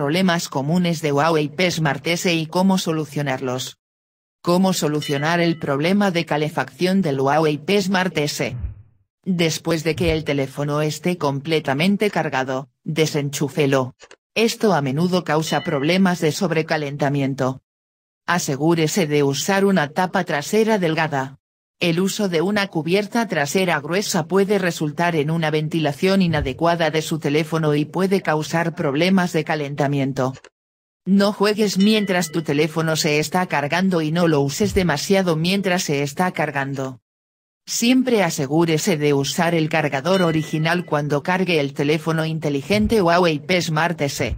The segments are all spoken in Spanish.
problemas comunes de Huawei P Smart S y cómo solucionarlos. Cómo solucionar el problema de calefacción del Huawei P Smart S. Después de que el teléfono esté completamente cargado, desenchúfelo. Esto a menudo causa problemas de sobrecalentamiento. Asegúrese de usar una tapa trasera delgada. El uso de una cubierta trasera gruesa puede resultar en una ventilación inadecuada de su teléfono y puede causar problemas de calentamiento. No juegues mientras tu teléfono se está cargando y no lo uses demasiado mientras se está cargando. Siempre asegúrese de usar el cargador original cuando cargue el teléfono inteligente Huawei P Smart S.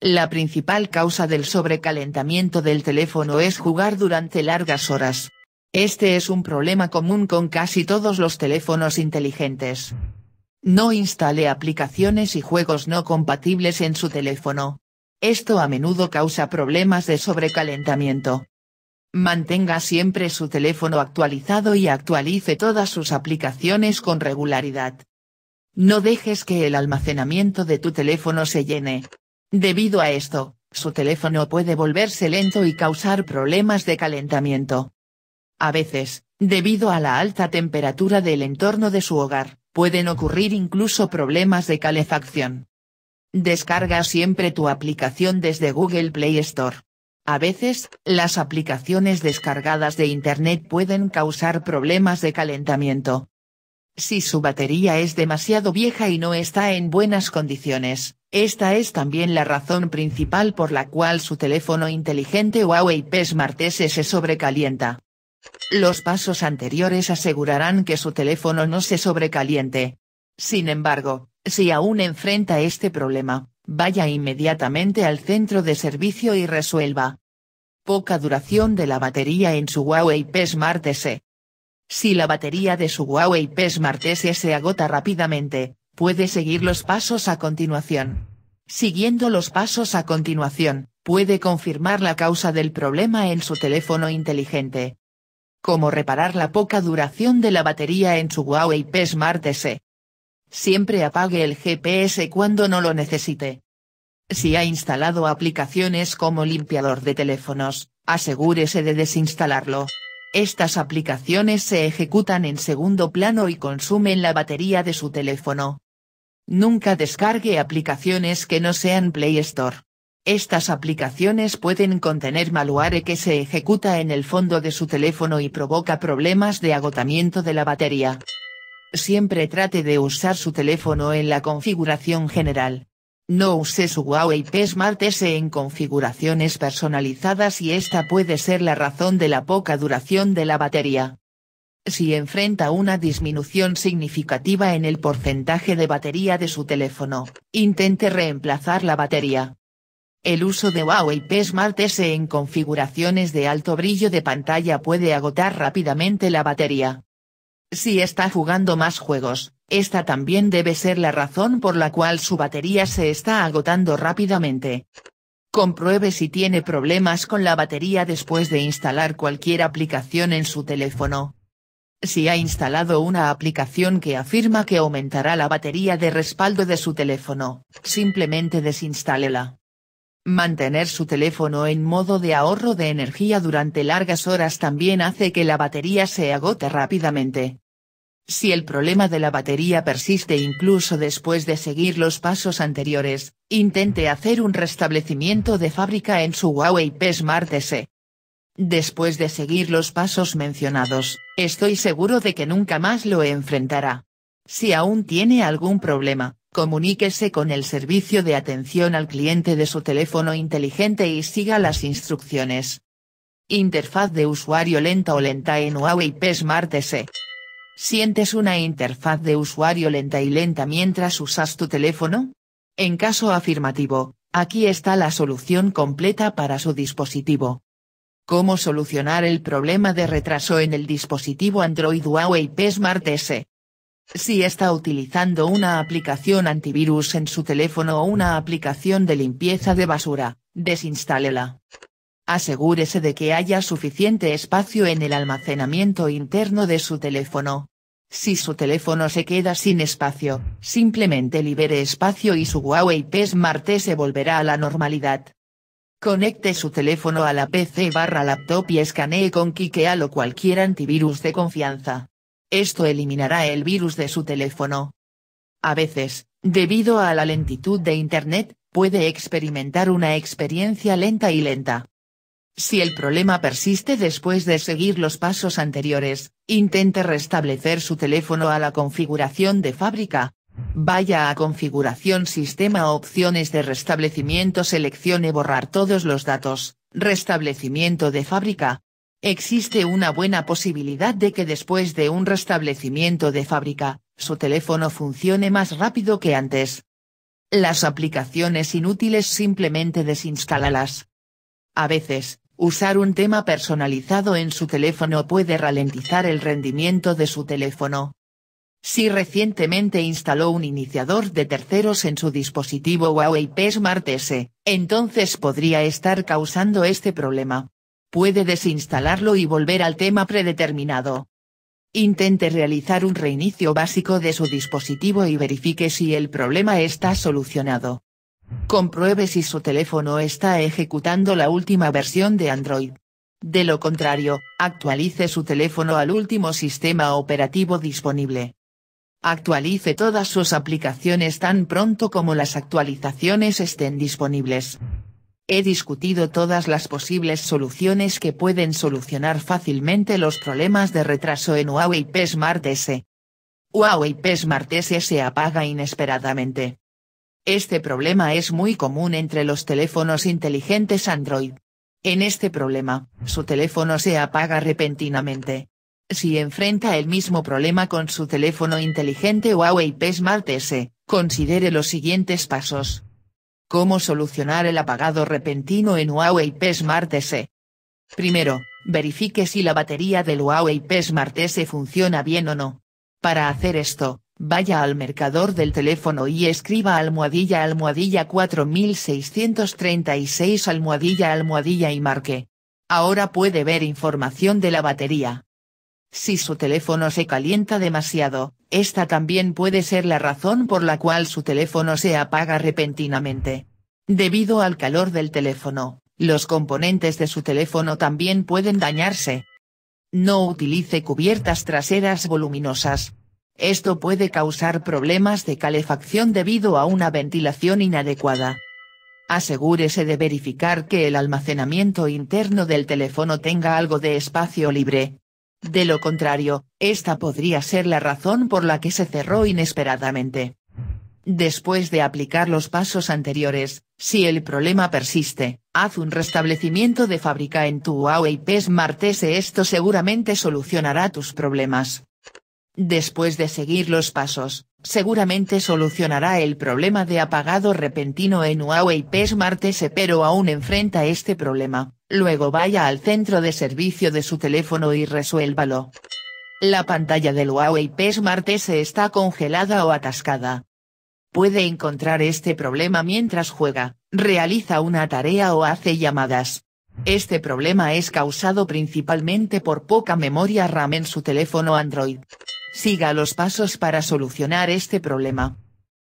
La principal causa del sobrecalentamiento del teléfono es jugar durante largas horas. Este es un problema común con casi todos los teléfonos inteligentes. No instale aplicaciones y juegos no compatibles en su teléfono. Esto a menudo causa problemas de sobrecalentamiento. Mantenga siempre su teléfono actualizado y actualice todas sus aplicaciones con regularidad. No dejes que el almacenamiento de tu teléfono se llene. Debido a esto, su teléfono puede volverse lento y causar problemas de calentamiento. A veces, debido a la alta temperatura del entorno de su hogar, pueden ocurrir incluso problemas de calefacción. Descarga siempre tu aplicación desde Google Play Store. A veces, las aplicaciones descargadas de Internet pueden causar problemas de calentamiento. Si su batería es demasiado vieja y no está en buenas condiciones, esta es también la razón principal por la cual su teléfono inteligente Huawei P Smart S se sobrecalienta. Los pasos anteriores asegurarán que su teléfono no se sobrecaliente. Sin embargo, si aún enfrenta este problema, vaya inmediatamente al centro de servicio y resuelva. Poca duración de la batería en su Huawei P Smart S. Si la batería de su Huawei P Smart S se agota rápidamente, puede seguir los pasos a continuación. Siguiendo los pasos a continuación, puede confirmar la causa del problema en su teléfono inteligente, como reparar la poca duración de la batería en su Huawei P Smart S. Siempre apague el GPS cuando no lo necesite. Si ha instalado aplicaciones como limpiador de teléfonos, asegúrese de desinstalarlo. Estas aplicaciones se ejecutan en segundo plano y consumen la batería de su teléfono. Nunca descargue aplicaciones que no sean Play Store. Estas aplicaciones pueden contener malware que se ejecuta en el fondo de su teléfono y provoca problemas de agotamiento de la batería. Siempre trate de usar su teléfono en la configuración general. No use su Huawei P Smart S en configuraciones personalizadas y esta puede ser la razón de la poca duración de la batería. Si enfrenta una disminución significativa en el porcentaje de batería de su teléfono, intente reemplazar la batería. El uso de Huawei P Smart S en configuraciones de alto brillo de pantalla puede agotar rápidamente la batería. Si está jugando más juegos, esta también debe ser la razón por la cual su batería se está agotando rápidamente. Compruebe si tiene problemas con la batería después de instalar cualquier aplicación en su teléfono. Si ha instalado una aplicación que afirma que aumentará la batería de respaldo de su teléfono, simplemente desinstálela. Mantener su teléfono en modo de ahorro de energía durante largas horas también hace que la batería se agote rápidamente. Si el problema de la batería persiste incluso después de seguir los pasos anteriores, intente hacer un restablecimiento de fábrica en su Huawei P Smart S. Después de seguir los pasos mencionados, estoy seguro de que nunca más lo enfrentará. Si aún tiene algún problema, Comuníquese con el servicio de atención al cliente de su teléfono inteligente y siga las instrucciones. Interfaz de usuario lenta o lenta en Huawei P Smart S. ¿Sientes una interfaz de usuario lenta y lenta mientras usas tu teléfono? En caso afirmativo, aquí está la solución completa para su dispositivo. ¿Cómo solucionar el problema de retraso en el dispositivo Android Huawei P Smart S? Si está utilizando una aplicación antivirus en su teléfono o una aplicación de limpieza de basura, desinstálela. Asegúrese de que haya suficiente espacio en el almacenamiento interno de su teléfono. Si su teléfono se queda sin espacio, simplemente libere espacio y su Huawei P Smart se volverá a la normalidad. Conecte su teléfono a la PC barra laptop y escanee con Kikeal o cualquier antivirus de confianza. Esto eliminará el virus de su teléfono. A veces, debido a la lentitud de Internet, puede experimentar una experiencia lenta y lenta. Si el problema persiste después de seguir los pasos anteriores, intente restablecer su teléfono a la configuración de fábrica. Vaya a Configuración Sistema Opciones de restablecimiento Seleccione Borrar todos los datos, Restablecimiento de fábrica, Existe una buena posibilidad de que después de un restablecimiento de fábrica, su teléfono funcione más rápido que antes. Las aplicaciones inútiles simplemente desinstálalas. A veces, usar un tema personalizado en su teléfono puede ralentizar el rendimiento de su teléfono. Si recientemente instaló un iniciador de terceros en su dispositivo Huawei P Smart S, entonces podría estar causando este problema puede desinstalarlo y volver al tema predeterminado. Intente realizar un reinicio básico de su dispositivo y verifique si el problema está solucionado. Compruebe si su teléfono está ejecutando la última versión de Android. De lo contrario, actualice su teléfono al último sistema operativo disponible. Actualice todas sus aplicaciones tan pronto como las actualizaciones estén disponibles. He discutido todas las posibles soluciones que pueden solucionar fácilmente los problemas de retraso en Huawei P Smart S. Huawei P Smart S se apaga inesperadamente. Este problema es muy común entre los teléfonos inteligentes Android. En este problema, su teléfono se apaga repentinamente. Si enfrenta el mismo problema con su teléfono inteligente Huawei P Smart S, considere los siguientes pasos. ¿Cómo solucionar el apagado repentino en Huawei P Smart S? Primero, verifique si la batería del Huawei P Smart S funciona bien o no. Para hacer esto, vaya al mercador del teléfono y escriba almohadilla almohadilla 4636 almohadilla almohadilla y marque. Ahora puede ver información de la batería. Si su teléfono se calienta demasiado, esta también puede ser la razón por la cual su teléfono se apaga repentinamente. Debido al calor del teléfono, los componentes de su teléfono también pueden dañarse. No utilice cubiertas traseras voluminosas. Esto puede causar problemas de calefacción debido a una ventilación inadecuada. Asegúrese de verificar que el almacenamiento interno del teléfono tenga algo de espacio libre, de lo contrario, esta podría ser la razón por la que se cerró inesperadamente. Después de aplicar los pasos anteriores, si el problema persiste, haz un restablecimiento de fábrica en tu Huawei P Smart S. Esto seguramente solucionará tus problemas. Después de seguir los pasos, seguramente solucionará el problema de apagado repentino en Huawei P Smart S pero aún enfrenta este problema. Luego vaya al centro de servicio de su teléfono y resuélvalo. La pantalla del Huawei P Smart S está congelada o atascada. Puede encontrar este problema mientras juega, realiza una tarea o hace llamadas. Este problema es causado principalmente por poca memoria RAM en su teléfono Android. Siga los pasos para solucionar este problema.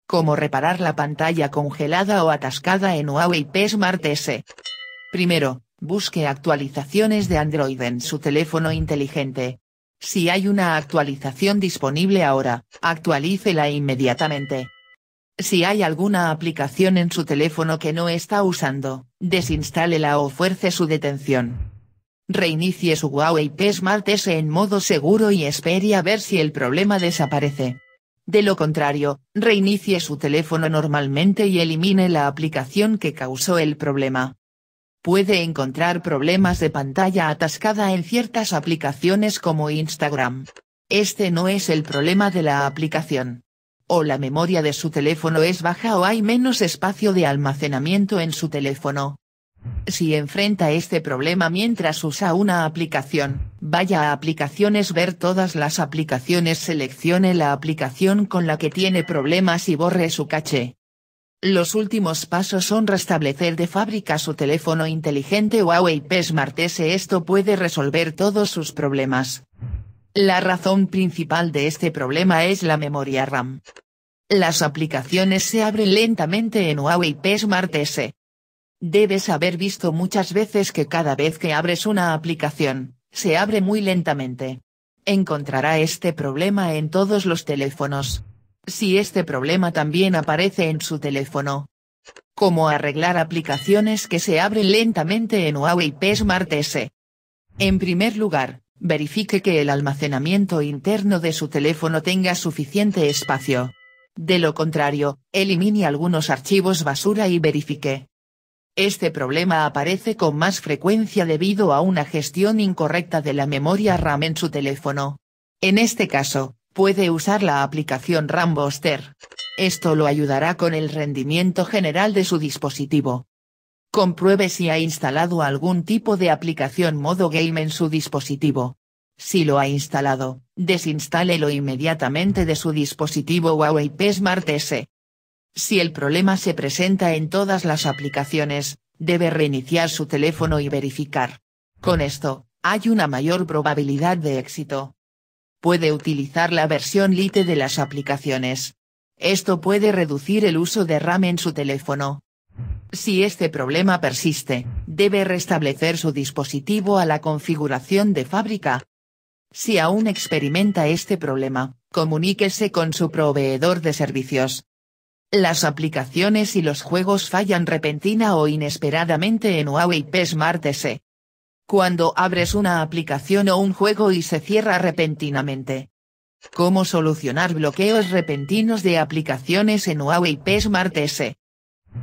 Cómo reparar la pantalla congelada o atascada en Huawei P Smart S. Primero, Busque actualizaciones de Android en su teléfono inteligente. Si hay una actualización disponible ahora, actualícela inmediatamente. Si hay alguna aplicación en su teléfono que no está usando, desinstálela o fuerce su detención. Reinicie su Huawei P Smart S en modo seguro y espere a ver si el problema desaparece. De lo contrario, reinicie su teléfono normalmente y elimine la aplicación que causó el problema puede encontrar problemas de pantalla atascada en ciertas aplicaciones como Instagram. Este no es el problema de la aplicación. O la memoria de su teléfono es baja o hay menos espacio de almacenamiento en su teléfono. Si enfrenta este problema mientras usa una aplicación, vaya a aplicaciones ver todas las aplicaciones seleccione la aplicación con la que tiene problemas y borre su caché. Los últimos pasos son restablecer de fábrica su teléfono inteligente Huawei P Smart S. Esto puede resolver todos sus problemas. La razón principal de este problema es la memoria RAM. Las aplicaciones se abren lentamente en Huawei P Smart S. Debes haber visto muchas veces que cada vez que abres una aplicación, se abre muy lentamente. Encontrará este problema en todos los teléfonos si este problema también aparece en su teléfono. Cómo arreglar aplicaciones que se abren lentamente en Huawei P Smart S. En primer lugar, verifique que el almacenamiento interno de su teléfono tenga suficiente espacio. De lo contrario, elimine algunos archivos basura y verifique. Este problema aparece con más frecuencia debido a una gestión incorrecta de la memoria RAM en su teléfono. En este caso, puede usar la aplicación RAM Esto lo ayudará con el rendimiento general de su dispositivo. Compruebe si ha instalado algún tipo de aplicación modo game en su dispositivo. Si lo ha instalado, desinstálelo inmediatamente de su dispositivo Huawei P Smart S. Si el problema se presenta en todas las aplicaciones, debe reiniciar su teléfono y verificar. Con esto, hay una mayor probabilidad de éxito puede utilizar la versión Lite de las aplicaciones. Esto puede reducir el uso de RAM en su teléfono. Si este problema persiste, debe restablecer su dispositivo a la configuración de fábrica. Si aún experimenta este problema, comuníquese con su proveedor de servicios. Las aplicaciones y los juegos fallan repentina o inesperadamente en Huawei P Smart S cuando abres una aplicación o un juego y se cierra repentinamente. ¿Cómo solucionar bloqueos repentinos de aplicaciones en Huawei P Smart S?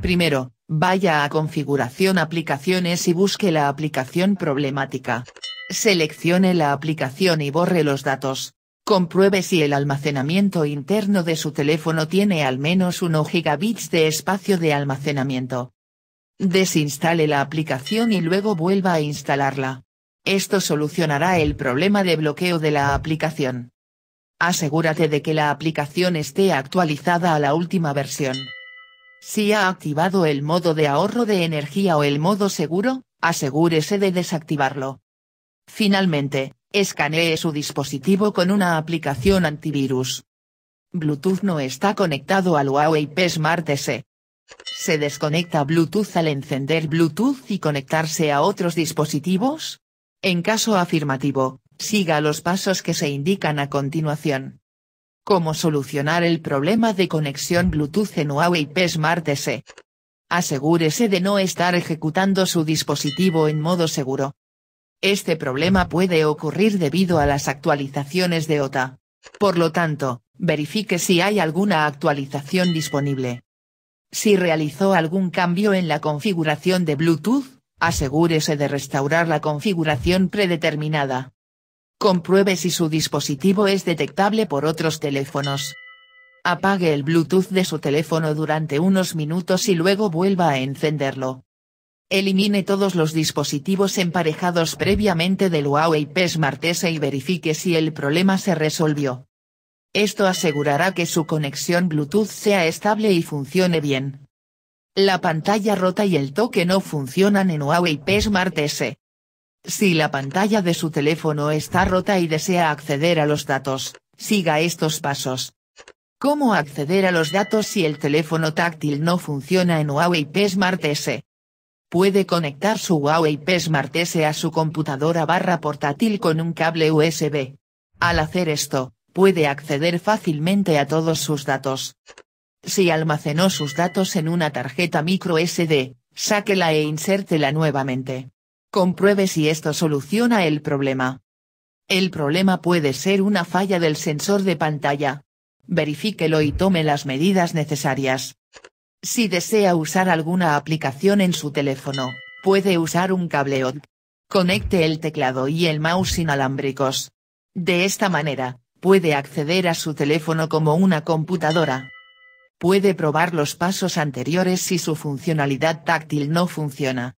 Primero, vaya a Configuración Aplicaciones y busque la aplicación problemática. Seleccione la aplicación y borre los datos. Compruebe si el almacenamiento interno de su teléfono tiene al menos 1 GB de espacio de almacenamiento. Desinstale la aplicación y luego vuelva a instalarla. Esto solucionará el problema de bloqueo de la aplicación. Asegúrate de que la aplicación esté actualizada a la última versión. Si ha activado el modo de ahorro de energía o el modo seguro, asegúrese de desactivarlo. Finalmente, escanee su dispositivo con una aplicación antivirus. Bluetooth no está conectado al Huawei P Smart S. Se desconecta Bluetooth al encender Bluetooth y conectarse a otros dispositivos. En caso afirmativo, siga los pasos que se indican a continuación. ¿Cómo solucionar el problema de conexión Bluetooth en Huawei P Smart S? Asegúrese de no estar ejecutando su dispositivo en modo seguro. Este problema puede ocurrir debido a las actualizaciones de OTA. Por lo tanto, verifique si hay alguna actualización disponible. Si realizó algún cambio en la configuración de Bluetooth, asegúrese de restaurar la configuración predeterminada. Compruebe si su dispositivo es detectable por otros teléfonos. Apague el Bluetooth de su teléfono durante unos minutos y luego vuelva a encenderlo. Elimine todos los dispositivos emparejados previamente del Huawei P Smart S y verifique si el problema se resolvió. Esto asegurará que su conexión Bluetooth sea estable y funcione bien. La pantalla rota y el toque no funcionan en Huawei P Smart S. Si la pantalla de su teléfono está rota y desea acceder a los datos, siga estos pasos. ¿Cómo acceder a los datos si el teléfono táctil no funciona en Huawei P Smart S? Puede conectar su Huawei P Smart S a su computadora barra portátil con un cable USB. Al hacer esto, puede acceder fácilmente a todos sus datos. Si almacenó sus datos en una tarjeta micro SD, sáquela e insértela nuevamente. Compruebe si esto soluciona el problema. El problema puede ser una falla del sensor de pantalla. Verifíquelo y tome las medidas necesarias. Si desea usar alguna aplicación en su teléfono, puede usar un cable OD. Conecte el teclado y el mouse inalámbricos. De esta manera, puede acceder a su teléfono como una computadora. Puede probar los pasos anteriores si su funcionalidad táctil no funciona,